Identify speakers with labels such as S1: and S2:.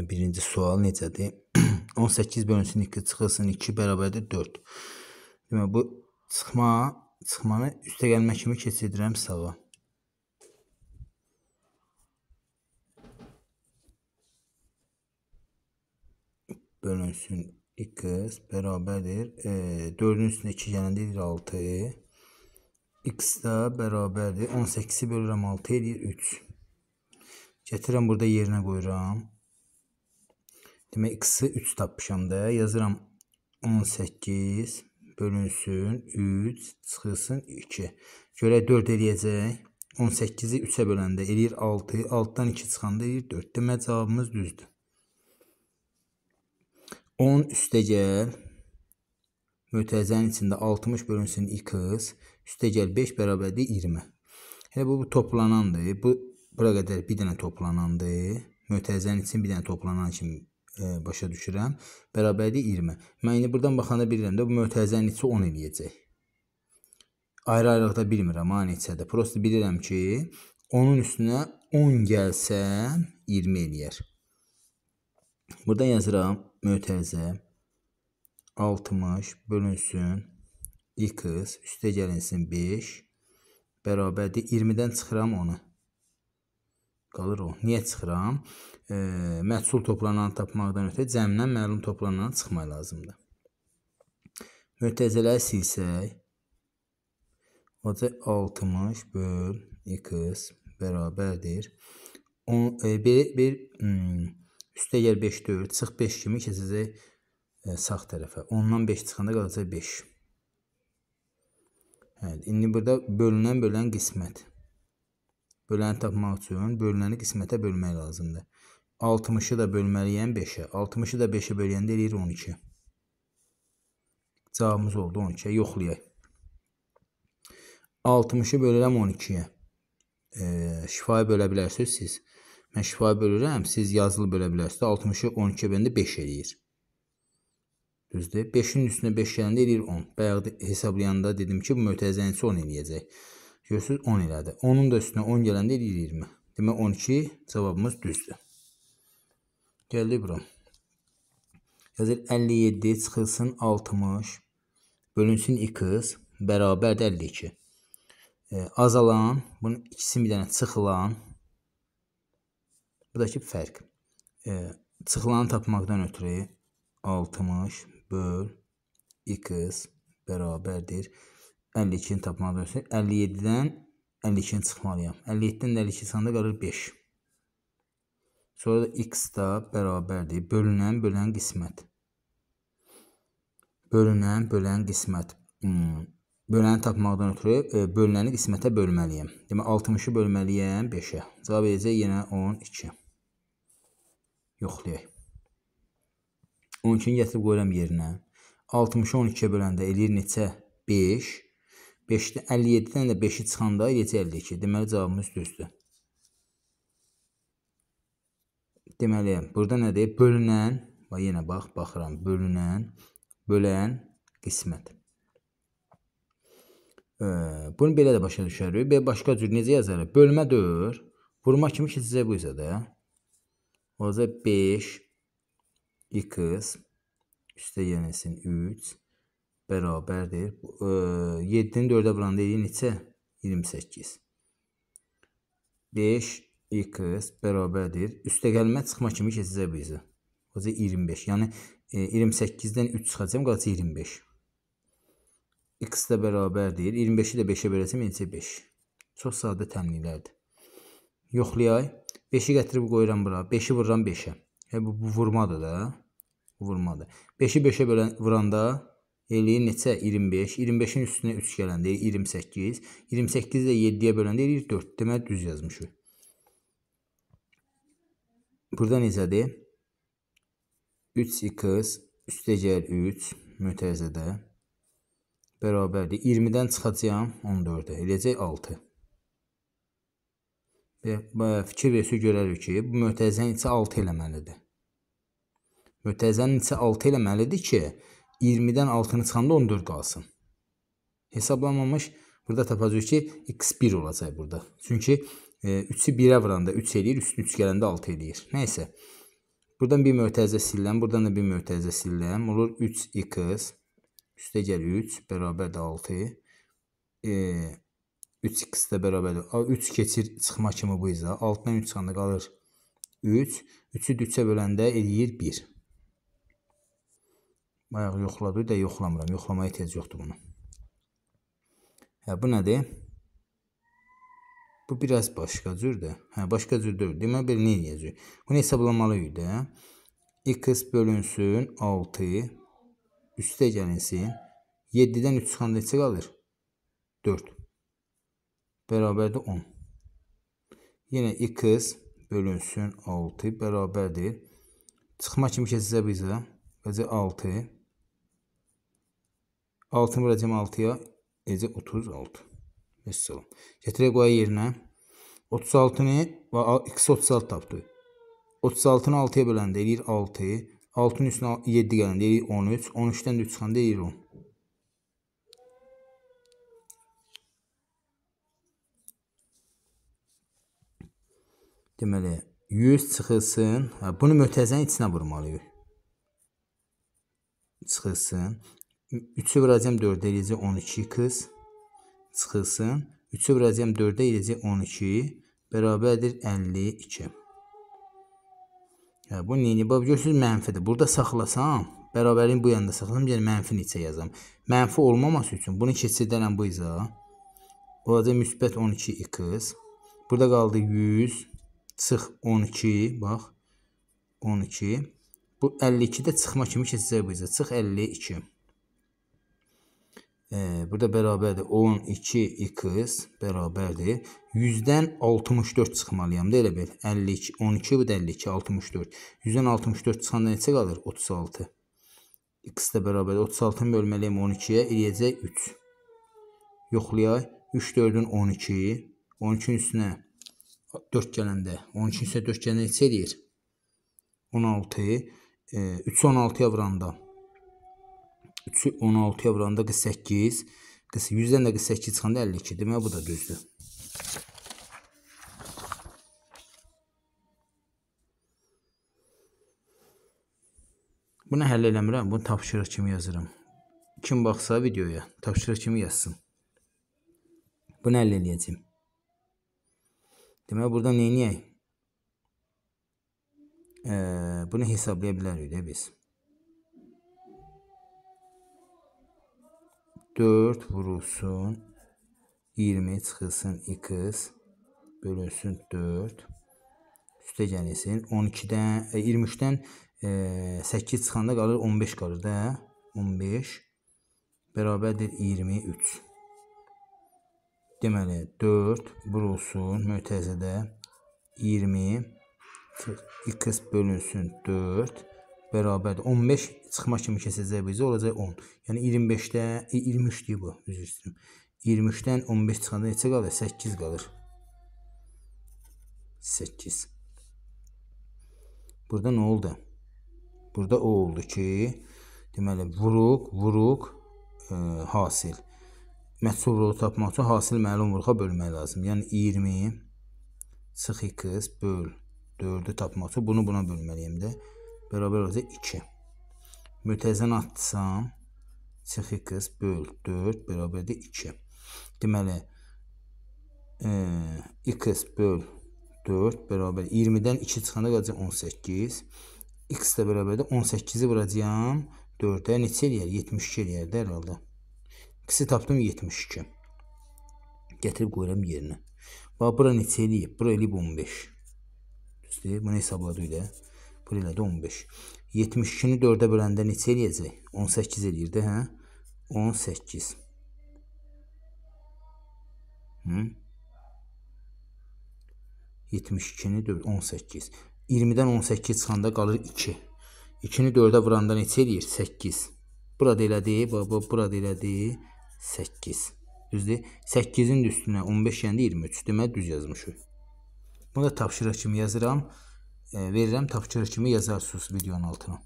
S1: birinci sual necədir? 18 bölünsün 2 çıxılsın 2 bərabərdir 4. Demək bu çıxma, çıxmanı üstə gəlmə kimi keçirirəm sağa. Bölünsün 2 bərabərdir. E, 4-ün üstünə 2 gələndə edir 6. X də bərabərdir. 18-i bölürəm 6 edir 3. Gətirəm burada yerinə qoyuram. Demək, x-i 3 tapmışam da. Yazıram 18 bölünsün 3 çıxılsın 2. Görək 4 eləyəcək. 18-i 3-ə böləndə eləyir 6. 6-dan 2 çıxanda eləyir 4. Demək, cavabımız düzdür. 10 üstə gəl. Mötəzənin içində 60 bölünsün x. Üstə gəl 5 bərabərdir 20. Elə bu, bu toplanandır. Bu, bura qədər bir dənə toplanandır. Mötəzənin için bir dənə toplanan kimi E, başa düşürəm. Bərabərlik 20. Mən indi buradan baxanda bilirəm də bu mötəzənin içi 10 eləyəcək. Ayrı-ayrılıqda bilmirəm ha neçədir. Prosta bilirəm ki, onun üstünə 10 gəlsə 20 eləyər. Burada yazıram mötəzə 60 bölünsün x üstə gəlinsin 5 bərabərdir 20-dən çıxıram onu qalır o. Niyə çıxıram? E, məhsul toplananı tapmaqdan ötə cəmdən məlum toplananı çıxmaq lazımdır. Mötəzələri silsək, oca 60 böl x bərabərdir. 10 e, bir, bir hmm, üstə gəl 5 4, çıx 5 kimi keçəcək e, sağ tərəfə. 10-dan 5 çıxanda qalacaq 5. Hə, indi burada bölünən bölən qismət. Böləni tapmaq üçün bölünəni qismətə bölmək lazımdır. 60-ı da bölməliyəm 5-ə. 60-ı da 5-ə böləyəndə eləyir 12. Cavabımız oldu 12-ə. Yoxlayaq. 60-ı bölürəm 12-yə. E, şifayı bölə bilərsiniz siz. Mən şifayı bölürəm, siz yazılı bölə bilərsiniz. 60-ı 12-yə böləndə 5 eləyir. Düzdür. 5-in üstünə 5 gələndə eləyir 10. Bayaq hesablayanda dedim ki, bu mötəzənin 10 eləyəcək. Görürsüz 10 elədi. Onun da üstünə 10 gələndə eləyir 20. Demək 12 cavabımız düzdür. Gəldi bura. Yazır 57 çıxılsın 60 bölünsün 2 bərabərdir 52. E, azalan, bunun ikisi bir dənə çıxılan. Buradakı fərq. E, çıxılanı tapmaqdan ötürü 60 böl 2 bərabərdir 52. 52-ni tapmalı üçün 57-dən 52-ni çıxmalıyam. 57-dən 52 çıxanda qalır 5. Sonra da x da bərabərdir. Bölünən, bölən qismət. Bölünən, bölən qismət. Hmm. Böləni tapmaqdan ötürü e, bölünəni qismətə bölməliyəm. Demək 60-ı bölməliyəm 5-ə. Cavab edəcək yenə 12. Yoxlayaq. 12-ni gətirib qoyuram yerinə. 60-ı 12-yə böləndə eləyir neçə? 5. 5-də 57-dən də 5-i çıxanda eləcə 52. Deməli cavabımız düzdür. Deməli, burada nədir? Bölünən, və yenə bax, baxıram, bölünən, bölən qismət. E, bunu belə də başa düşərik. Belə başqa cür necə yazarıq? Bölmə 4, vurma kimi keçəcək bu isə də. Olacaq 5, 2, üstə yenəsin 3, bərabərdir. 7-ni 4-ə vuranda eləyir neçə? 28. 5 x bərabərdir. Üstə gəlmə çıxma kimi keçəcək bu izə. Qoca 25. Yəni 28-dən 3 çıxacağım, qalacaq 25. x də bərabərdir. 25-i də 5-ə böləcəm, eləcək 5. Çox sadə təmliklərdir. Yoxlayaq. 5-i gətirib qoyuram bura. 5-i vururam 5-ə. Hə, bu, bu vurmadır da. Bu vurmadır. 5-i 5-ə bölən vuranda eləyir neçə? 25. 25-in üstünə 3 gələndə 28. 28-i də 7-yə böləndə 4. Deməli düz yazmışıq. Burada necədir? 3x üstə gəl 3 mütəzədə bərabərdir. 20-dən çıxacağam 14-ə. Eləcək 6. Və fikir versi görərik ki, bu mötəzənin içi 6 eləməlidir. Mötəzənin içi 6 eləməlidir ki, 20-dən altını çıxanda 14 qalsın. Hesablanmamış burada tapacağıq ki, x1 olacaq burada. Çünki e, 3-ü 1-ə vuranda 3 eləyir, üstün 3 gələndə 6 eləyir. Nəysə. Buradan bir mötərizə silirəm, buradan da bir mötərizə silirəm. Olur 3x, üstə gəlir 3, bərabər də 6. E, 3x də bərabərdir. 3 keçir çıxma kimi bu izə. 6-dan 3 çıxanda qalır 3. 3-ü 3-ə böləndə eləyir 1. Bayaq yoxladı, də yoxlamıram. Yoxlamaya ehtiyac yoxdur bunu. Hə, bu nədir? Bu biraz başqa cürdür. Hə, başqa cür deyil. Deməli, belə nə edəcəyik? Bunu hesablamalıyıq da. x bölünsün 6 üstə gəlinsin. 7-dən 3 çıxanda neçə qalır? 4. Bərabərdir 10. Yenə x bölünsün 6 bərabərdir. Çıxma kimi keçəcə bizə. Bəcə 6 6-nı böləcəm 6-ya. Necə? 36. Məsələn. Gətirək qoya yerinə. 36-nı və x 36 tapdı. 36-nı 6-ya böləndə eləyir 6. 6-nın üstünə 7 gələndə eləyir 13. 13-dən də 3 çıxanda eləyir 10. Deməli, 100 çıxılsın. Hə, bunu mötəzənin içinə vurmalıyıq. Çıxılsın. 3-ü vuracağım 4-ə eləyəcək 12 qız çıxılsın. 3-ü vuracağım 4-ə eləyəcək 12 bərabərdir 52. Hə, bu neyini? Bab görürsünüz mənfidir. Burada saxlasam, bərabərin bu yanda saxlasam, yəni mənfi neçə yazam. Mənfi olmaması üçün bunu keçirdənəm bu iza. Olacaq müsbət 12 x. Burada qaldı 100 çıx 12, bax 12. Bu 52 də çıxma kimi keçəcək bu izə. Çıx 52 e, burada bərabərdir 12 x bərabərdir 100-dən 64 çıxmalıyam da elə bil. 52 12 bu da 52 64. 100-dən 64 çıxanda neçə qalır? 36. x də bərabərdir 36-nı bölməliyəm 12-yə eləyəcək 3. Yoxlayaq. 3 4-ün 12. 12-nin üstünə 4 gələndə 12-nin üstünə 4 gələndə neçə eləyir? 16. E, 3 16-ya vuranda 3-ü 16-ya vuranda 48. 100-dən də 48 çıxanda 52. Demək bu da düzdür. Bunu həll eləmirəm. Bunu tapşırıq kimi yazıram. Kim baxsa videoya tapşırıq kimi yazsın. Bunu həll eləyəcəm. Demək burada nə edək? Ee, bunu hesablaya bilərik də biz. 4 vurulsun 20 çıxılsın x bölünsün 4 üstə gəlsin 12-dən 23-dən e, 8 e, çıxanda qalır 15 qalır da 15 bərabərdir 23 deməli 4 vurulsun mötəzədə 20 x bölünsün 4 bərabərdir. 15 çıxma kimi kəsəcək bizə olacaq 10. Yəni 25-də 23-dür e, bu, üzr istəyirəm. 23-dən 15 çıxanda neçə qalır? 8 qalır. 8. Burada nə oldu? Burada o oldu ki, deməli vuruq, vuruq e, hasil. Məhsul vuruğu tapmaq üçün hasil məlum vuruğa bölmək lazım. Yəni 20 çıx 2 böl 4-ü tapmaq üçün bunu buna bölməliyəm də bərabər olacaq 2. Mütəzən atsam, çıxı qız böl 4 bərabərdir 2. Deməli, e, x böl 4 bərabər 20-dən 2 çıxanda qalacaq 18. x də bərabərdir 18-i vuracağam 4-ə neçə eləyər? 72 eləyər də herhalda. x-i tapdım 72. Gətirib qoyuram yerinə. Bax bura neçə eləyib? Bura eləyib 15. Düzdür? Bunu hesabladıq da. 1 ilə də 15. 72-ni 4-ə böləndə neçə eləyəcək? 18 eləyir də, hə? 18. Hı? 72-ni 4, 18. 20-dən 18 çıxanda qalır 2. 2-ni 4-ə vuranda neçə eləyir? 8. Burada elədi, baba, burada elədi 8. Düzdür? 8-in üstünə 15 yəni 23. Deməli düz yazmışıq. Bunu da tapşırıq kimi yazıram. Ee, verilen tapçı ölçümü yazar sus videonun altına.